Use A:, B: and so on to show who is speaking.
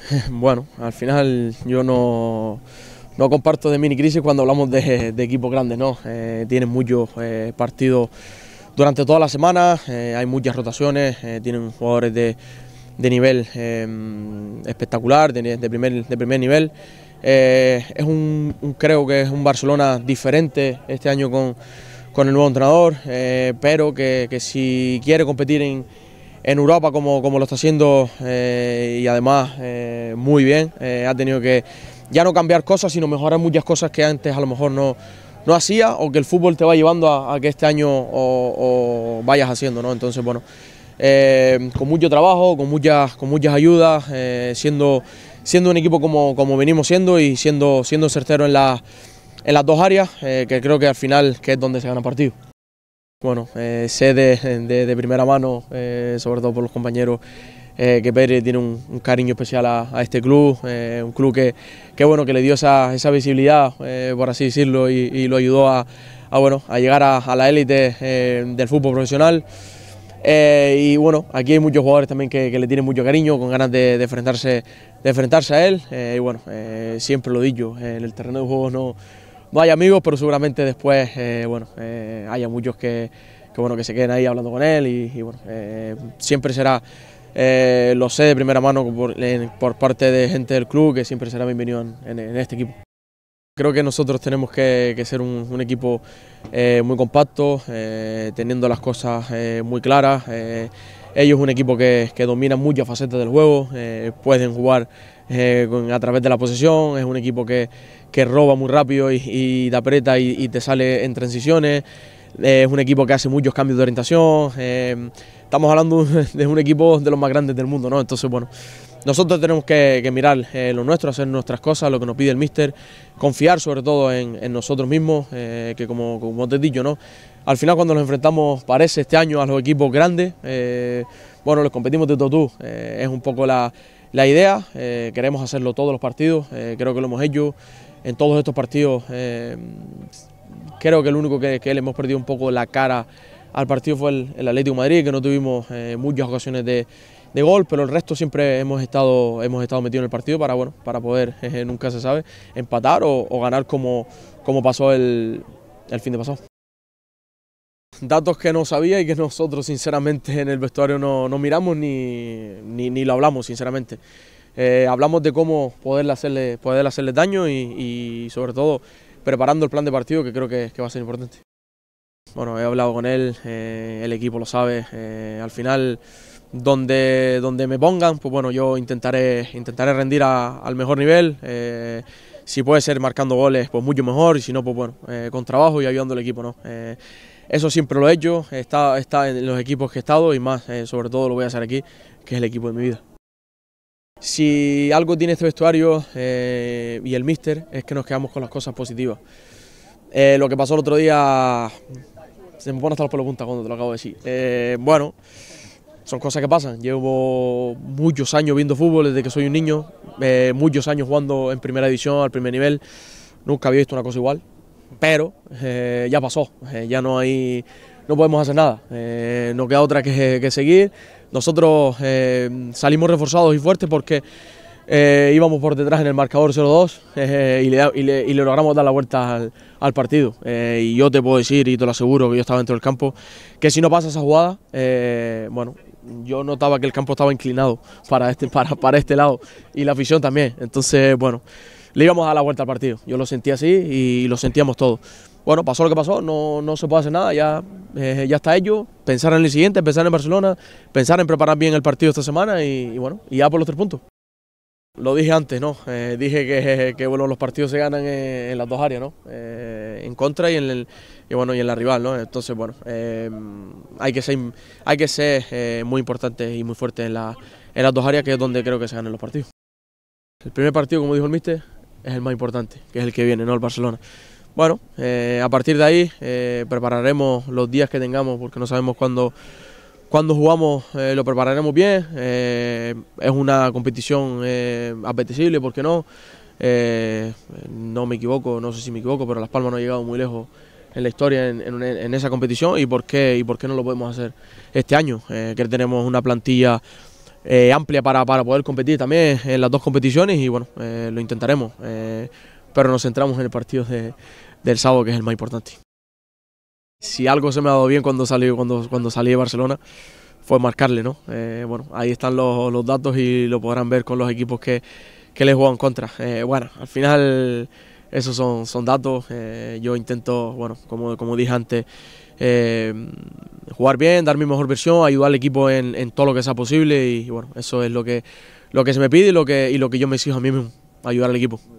A: Bueno, al final yo no, no comparto de mini crisis cuando hablamos de, equipos grandes, ¿no? Eh, tienen muchos eh, partidos durante toda la semana, eh, hay muchas rotaciones, tienen jugadores de, nivel espectacular, de, primer, de primer nivel. es un, creo que es un Barcelona diferente este año con, el nuevo entrenador, pero que, que si quiere competir en en Europa como, lo está haciendo eh, y además eh, muy bien. Eh, ha tenido que ya no cambiar cosas, sino mejorar muchas cosas que antes a lo mejor no, hacía o que el fútbol te va llevando a, que este año o, vayas haciendo. ¿no? Entonces, bueno, con mucho trabajo, con muchas, con muchas ayudas, siendo, siendo un equipo como, como venimos siendo y siendo, siendo certero en, en las dos áreas, que creo que al final que es donde se gana partido. Bueno, eh, sé de, primera mano, eh, sobre todo por los compañeros, eh, que Pérez tiene un, cariño especial a, este club, un club que, que, bueno, que le dio esa, esa visibilidad, por así decirlo, y, lo ayudó a, bueno, a llegar a, la élite del fútbol profesional. y bueno, aquí hay muchos jugadores también que, le tienen mucho cariño, con ganas de, enfrentarse, enfrentarse a él. y bueno, siempre lo digo, en el terreno de juego no vaya amigos, pero seguramente después eh, bueno, eh, haya muchos que, que, bueno, que se queden ahí hablando con él y, bueno, eh, siempre será, lo sé de primera mano por, parte de gente del club, que siempre será bienvenido en, en, este equipo. Creo que nosotros tenemos que, ser un, equipo muy compacto, teniendo las cosas muy claras. Ellos es un equipo que, que, domina muchas facetas del juego, pueden jugar a través de la posesión, es un equipo que, que roba muy rápido y, te aprieta y, te sale en transiciones. Eh, es un equipo que hace muchos cambios de orientación. Eh, estamos hablando de un equipo de los más grandes del mundo, ¿no? Entonces, bueno, nosotros tenemos que, mirar eh, lo nuestro, hacer nuestras cosas, lo que nos pide el míster, confiar sobre todo en, nosotros mismos, que como, te he dicho, ¿no? Al final cuando nos enfrentamos, parece este año, a los equipos grandes, bueno, los competimos de todo tú. es un poco la, la idea, queremos hacerlo todos los partidos, creo que lo hemos hecho en todos estos partidos. Eh, creo que el único que, le hemos perdido un poco la cara al partido fue el, Atlético de Madrid, que no tuvimos eh, muchas ocasiones de, gol, pero el resto siempre hemos estado, hemos estado metidos en el partido para, bueno, para poder, eh, nunca se sabe, empatar o, ganar como, como pasó el, fin de pasado. Datos que no sabía y que nosotros sinceramente en el vestuario no, no miramos ni, ni, ni lo hablamos sinceramente. Eh, hablamos de cómo poder hacerle, poder hacerle daño y, sobre todo preparando el plan de partido que creo que, que va a ser importante. Bueno, he hablado con él, eh, el equipo lo sabe. Eh, al final, donde, donde me pongan, pues bueno, yo intentaré, intentaré rendir al mejor nivel. si puede ser marcando goles, pues mucho mejor. Y si no, pues bueno, con trabajo y ayudando al equipo, ¿no? eso siempre lo he hecho, está, está en los equipos que he estado y más, sobre todo lo voy a hacer aquí, que es el equipo de mi vida. Si algo tiene este vestuario eh, y el míster es que nos quedamos con las cosas positivas. Eh, lo que pasó el otro día se me pone hasta los pelos cuando te lo acabo de decir. Eh, bueno, son cosas que pasan. Llevo muchos años viendo fútbol desde que soy un niño, muchos años jugando en primera edición, al primer nivel. Nunca había visto una cosa igual, pero ya pasó. ya no hay, no podemos hacer nada. no queda otra que, que seguir. Nosotros eh, salimos reforzados y fuertes porque eh, íbamos por detrás en el marcador 0-2 eh, y, le, logramos dar la vuelta al, partido. y yo te puedo decir, y te lo aseguro, que yo estaba dentro del campo, que si no pasa esa jugada, bueno, yo notaba que el campo estaba inclinado este, para este, lado y la afición también. Entonces, bueno, le íbamos a dar la vuelta al partido. Yo lo sentí así y, y lo sentíamos todos bueno, pasó lo que pasó, no, no se puede hacer nada, ya, eh, ya está hecho. Pensar en el siguiente, pensar en Barcelona, pensar en preparar bien el partido esta semana y, bueno, y ya por los tres puntos. Lo dije antes, ¿no? Eh, dije que, que, bueno, los partidos se ganan eh, en, las dos áreas, ¿no? en contra y en, el, y bueno, y en la rival, ¿no? Entonces, bueno, hay que ser, hay que ser muy importante y muy fuerte en, la, en las dos áreas, que es donde creo que se ganan los partidos. El primer partido, como dijo el mister, es el más importante, que es el que viene, ¿no? El Barcelona bueno, eh, a partir de ahí eh, prepararemos los días que tengamos, porque no sabemos cuándo, cuándo jugamos, eh, lo prepararemos bien. es una competición apetecible, ¿por qué no? no me equivoco, no sé si me equivoco, pero Las Palmas no ha llegado muy lejos en la historia en, esa competición y por qué y por qué no lo podemos hacer este año, que tenemos una plantilla amplia para, para, poder competir también en las dos competiciones y bueno, lo intentaremos pero nos centramos en el partido del sábado, que es el más importante. Si algo se me ha dado bien cuando salí, cuando, cuando salí de Barcelona, fue marcarle, ¿no? Eh, bueno, ahí están los, datos y lo podrán ver con los equipos que, que les juegan contra. Eh, bueno, al final esos son, son datos. Eh, yo intento, bueno, como, como dije antes, jugar bien, dar mi mejor versión, ayudar al equipo en, todo lo que sea posible y bueno, eso es lo que, lo que se me pide y lo que, y lo que yo me exijo a mí mismo, ayudar al equipo.